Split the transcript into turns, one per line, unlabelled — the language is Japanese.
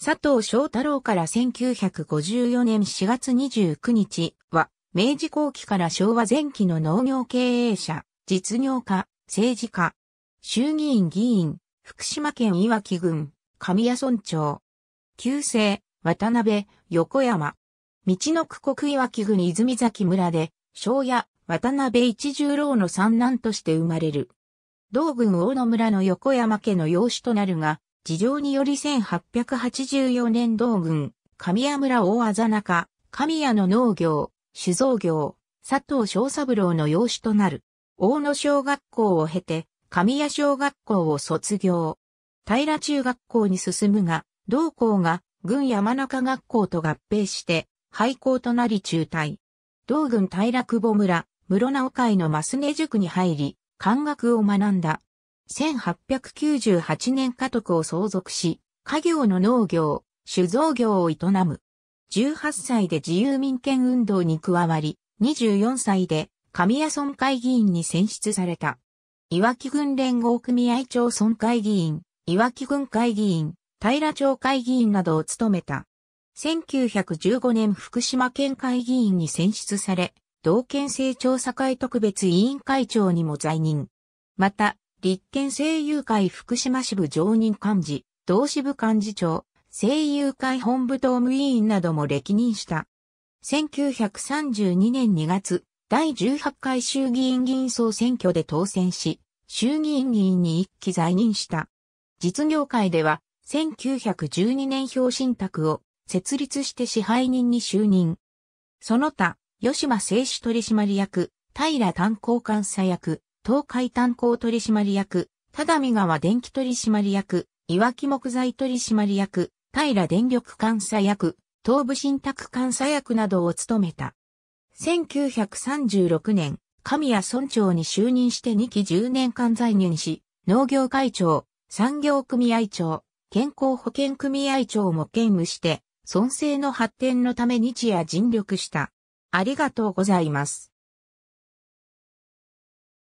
佐藤翔太郎から1954年4月29日は、明治後期から昭和前期の農業経営者、実業家、政治家、衆議院議員、福島県いわき郡、神谷村長、旧姓、渡辺、横山、道の区国いわき郡泉崎村で、庄屋、渡辺一十郎の三男として生まれる。同郡大野村の横山家の養子となるが、事情により1884年同軍、神谷村大あざ中、神谷の農業、酒造業、佐藤小三郎の養子となる。大野小学校を経て、神谷小学校を卒業。平中学校に進むが、同校が軍山中学校と合併して、廃校となり中退。同軍平久保村、室直会のマスネ塾に入り、漢学を学んだ。1898年家督を相続し、家業の農業、酒造業を営む。18歳で自由民権運動に加わり、24歳で神谷村会議員に選出された。いわき郡連合組合長村会議員、いわき郡会議員、平町会議員などを務めた。1915年福島県会議員に選出され、道県政調査会特別委員会長にも在任。また、立憲声優会福島支部常任幹事、同支部幹事長、声優会本部党務委員なども歴任した。1932年2月、第18回衆議院議員総選挙で当選し、衆議院議員に一期在任した。実業界では、1912年表信託を設立して支配人に就任。その他、吉間製紙取締役、平炭鉱監査役、東海炭鉱取締役、只見川電気取締役、いわき木材取締役、平電力監査役、東部信託監査役などを務めた。1936年、神谷村長に就任して2期10年間在任し、農業会長、産業組合長、健康保険組合長も兼務して、村政の発展のため日夜尽力した。ありがとうございます。